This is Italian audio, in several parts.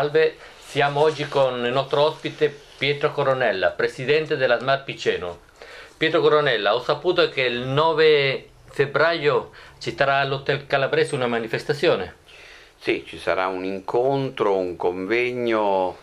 salve, siamo oggi con il nostro ospite Pietro Coronella, presidente della Smart Piceno. Pietro Coronella, ho saputo che il 9 febbraio ci sarà all'Hotel Calabrese una manifestazione. Sì, ci sarà un incontro, un convegno,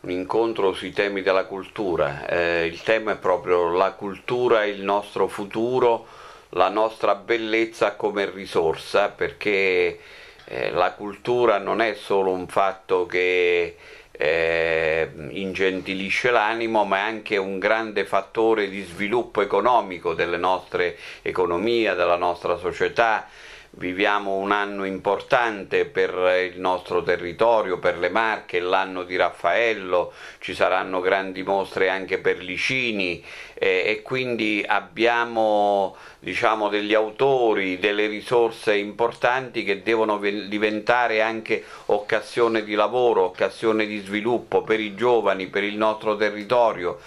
un incontro sui temi della cultura. Eh, il tema è proprio la cultura, il nostro futuro, la nostra bellezza come risorsa, perché eh, la cultura non è solo un fatto che eh, ingentilisce l'animo, ma è anche un grande fattore di sviluppo economico delle nostre economie, della nostra società, viviamo un anno importante per il nostro territorio, per le Marche, l'anno di Raffaello, ci saranno grandi mostre anche per Licini eh, e quindi abbiamo diciamo, degli autori, delle risorse importanti che devono diventare anche occasione di lavoro, occasione di sviluppo per i giovani, per il nostro territorio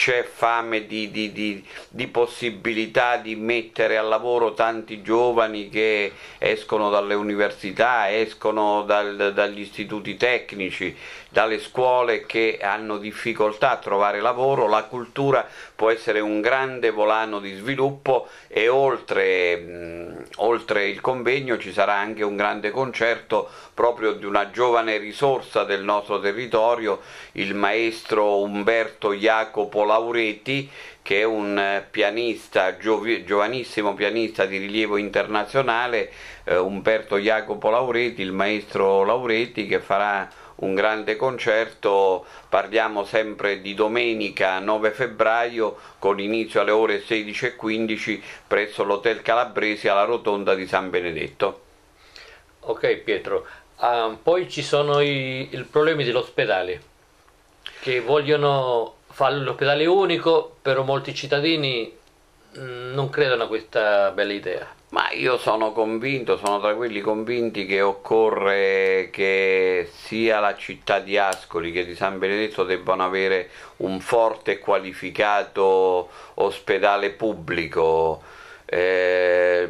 c'è fame di, di, di, di, possibilità di mettere al lavoro tanti giovani che escono dalle università, escono dal, dagli istituti tecnici, dalle scuole che hanno difficoltà a trovare lavoro, la cultura può essere un grande volano di sviluppo e oltre, mh, oltre il convegno ci sarà anche un grande concerto proprio di una giovane risorsa del nostro territorio, il maestro Umberto Jacopo Lauretti che è un eh, pianista, giovanissimo pianista di rilievo internazionale, eh, Umberto Jacopo Lauretti, il maestro Lauretti che farà un grande concerto, parliamo sempre di domenica 9 febbraio con inizio alle ore 16.15 presso l'Hotel Calabresi alla rotonda di San Benedetto. Ok Pietro, ah, poi ci sono i, i problemi dell'ospedale che vogliono farlo l'ospedale unico, però molti cittadini mm, non credono a questa bella idea. Ma io sono convinto, sono tra quelli convinti che occorre che sia la città di Ascoli che di San Benedetto debbano avere un forte e qualificato ospedale pubblico eh,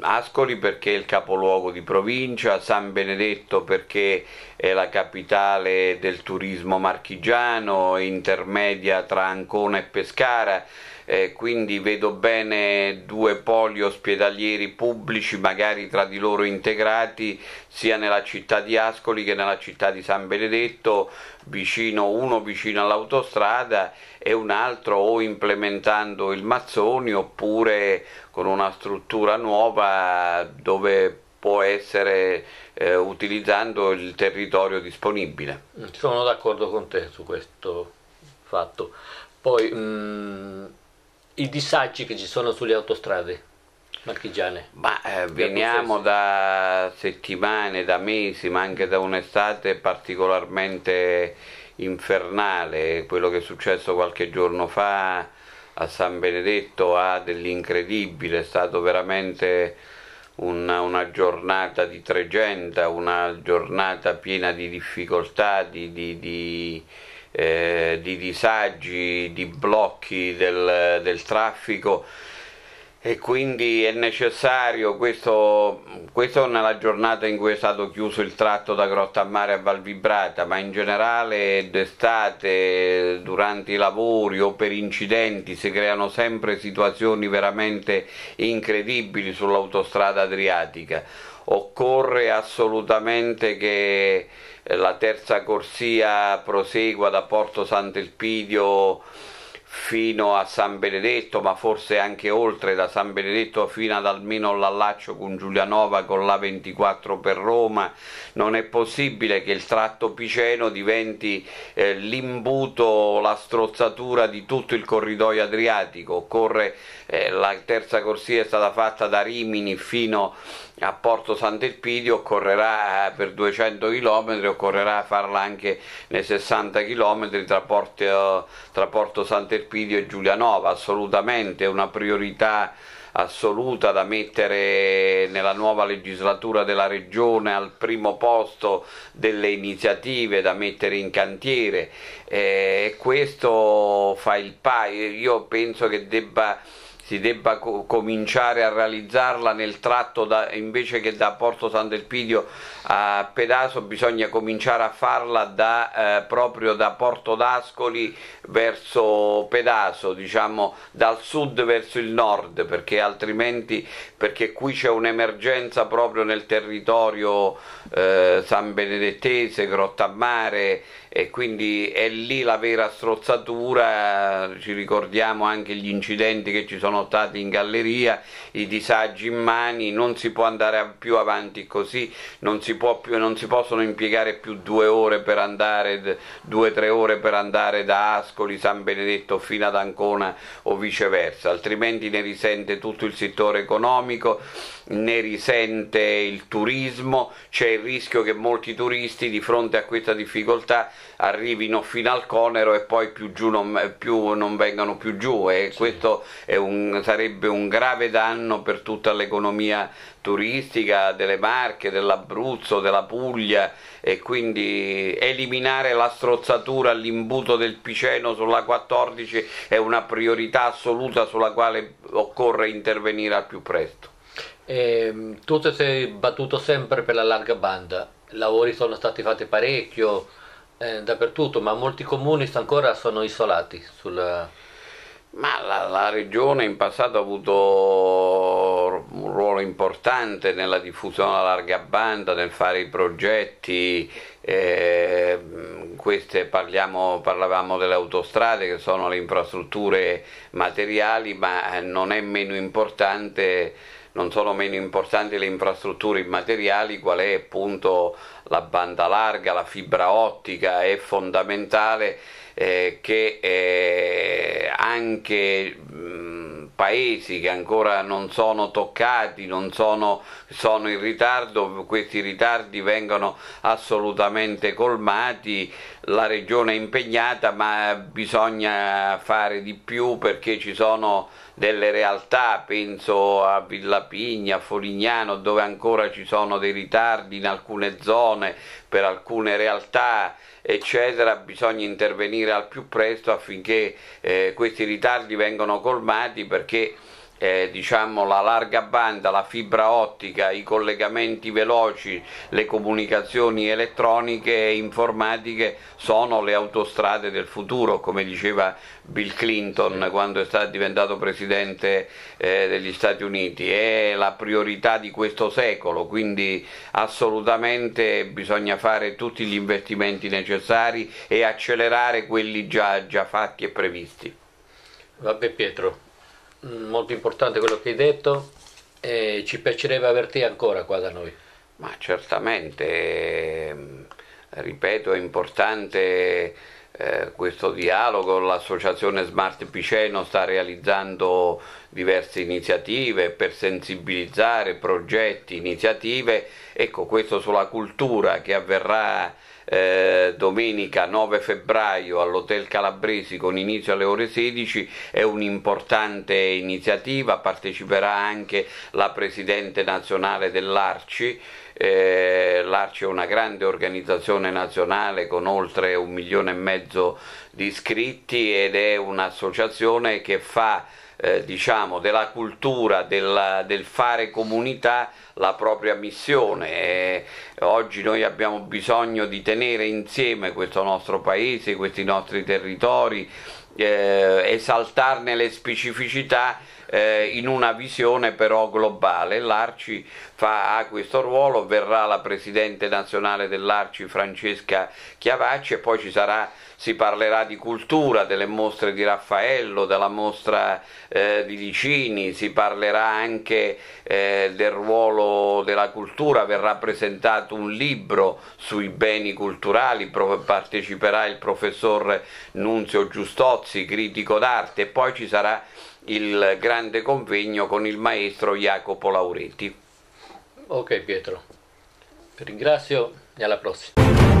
Ascoli perché è il capoluogo di provincia, San Benedetto perché è la capitale del turismo marchigiano, intermedia tra Ancona e Pescara, eh, quindi vedo bene due poli ospedalieri pubblici magari tra di loro integrati sia nella città di Ascoli che nella città di San Benedetto, vicino, uno vicino all'autostrada e un altro o implementando il Mazzoni oppure con una struttura nuova dove può essere eh, utilizzando il territorio disponibile. Sono d'accordo con te su questo fatto. Poi mh, mm, i disagi che ci sono sulle autostrade marchigiane? Ma eh, veniamo da settimane, da mesi, ma anche da un'estate particolarmente infernale. Quello che è successo qualche giorno fa a San Benedetto ha dell'incredibile, è stato veramente una, una, giornata di tregenda, una giornata piena di difficoltà, di, di, di eh, di disagi, di blocchi del, del traffico e quindi è necessario, questo, questo nella giornata in cui è stato chiuso il tratto da Grotta a Mare a Valvibrata, ma in generale d'estate, durante i lavori o per incidenti si creano sempre situazioni veramente incredibili sull'autostrada adriatica. Occorre assolutamente che eh, la terza corsia prosegua da Porto Sant'Elpidio fino a San Benedetto, ma forse anche oltre da San Benedetto fino ad almeno l'allaccio con Giulianova con la 24 per Roma, non è possibile che il tratto piceno diventi eh, l'imbuto, la strozzatura di tutto il corridoio adriatico, Occorre, eh, la terza corsia è stata fatta da Rimini fino a a Porto Sant'Elpidio occorrerà eh, per 200 km, occorrerà farla anche nei 60 km tra Porto, tra Porto Sant'Elpidio e Giulianova, assolutamente una priorità assoluta da mettere nella nuova legislatura della regione al primo posto delle iniziative da mettere in cantiere eh, e questo fa il paio, io penso che debba si debba co cominciare a realizzarla nel tratto da, invece che da Porto Sant'Elpidio a Pedaso bisogna cominciare a farla da, eh, proprio da Porto d'Ascoli verso Pedaso, diciamo dal sud verso il nord perché altrimenti perché qui c'è un'emergenza proprio nel territorio eh, San Benedettese, Grottamare e quindi è lì la vera strozzatura, ci ricordiamo anche gli incidenti che ci sono notati in galleria, i disagi in mani, non si può andare più avanti così, non si, più, non si possono impiegare più due ore per andare, due o tre ore per andare da Ascoli, San Benedetto fino ad Ancona o viceversa, altrimenti ne risente tutto il settore economico, ne risente il turismo, c'è il rischio che molti turisti di fronte a questa difficoltà arrivino fino al Conero e poi più giù non, più non vengano più giù e questo è un sarebbe un grave danno per tutta l'economia turistica delle Marche, dell'Abruzzo, della Puglia e quindi eliminare la strozzatura all'imbuto del Piceno sulla 14 è una priorità assoluta sulla quale occorre intervenire al più presto. E, ehm, tu ti sei battuto sempre per la larga banda, lavori sono stati fatti parecchio eh, dappertutto, ma molti comuni ancora sono isolati sulla ma la, la, regione in passato ha avuto un ruolo importante nella diffusione alla larga banda, nel fare i progetti, eh, queste parliamo, parlavamo delle autostrade che sono le infrastrutture materiali, ma non, non sono meno importanti le infrastrutture immateriali, qual è appunto la banda larga, la fibra ottica, è fondamentale eh, che eh, anche mh, paesi che ancora non sono toccati, non sono, sono in ritardo, questi ritardi vengono assolutamente colmati, la regione è impegnata ma bisogna fare di più perché ci sono delle realtà, penso a Villa Pigna, a Folignano, dove ancora ci sono dei ritardi in alcune zone, per alcune realtà, eccetera, bisogna intervenire al più presto affinché eh, questi ritardi vengano colmati perché eh, diciamo, la larga banda, la fibra ottica, i collegamenti veloci, le comunicazioni elettroniche e informatiche sono le autostrade del futuro, come diceva Bill Clinton quando è stato diventato presidente eh, degli Stati Uniti, è la priorità di questo secolo, quindi assolutamente bisogna fare tutti gli investimenti necessari e accelerare quelli già, già fatti e previsti. Vabbè Pietro, molto importante quello che hai detto e ci piacerebbe averti ancora qua da noi. Ma certamente, ehm, ripeto, è importante eh, questo dialogo, l'associazione Smart Piceno sta realizzando diverse iniziative per sensibilizzare progetti, iniziative, ecco questo sulla cultura che avverrà eh, domenica 9 febbraio all'Hotel Calabresi con inizio alle ore 16 è un'importante iniziativa, parteciperà anche la Presidente nazionale dell'Arci eh, l'Arci è una grande organizzazione nazionale con oltre un milione e mezzo di iscritti ed è un'associazione che fa eh, diciamo, della cultura, della, del fare comunità la propria missione. E eh, oggi noi abbiamo bisogno di tenere insieme questo nostro paese, questi nostri territori, eh, esaltarne le specificità eh, in una visione però globale. L'Arci fa, ha questo ruolo, verrà la Presidente nazionale dell'Arci Francesca Chiavacci e poi ci sarà si parlerà di cultura, delle mostre di Raffaello, della mostra eh, di Vicini, si parlerà anche eh, del ruolo della cultura, verrà presentato un libro sui beni culturali, parteciperà il professor Nunzio Giustozzi, critico d'arte, e poi ci sarà il grande convegno con il maestro Jacopo Laurenti. Ok Pietro, ti ringrazio e alla prossima.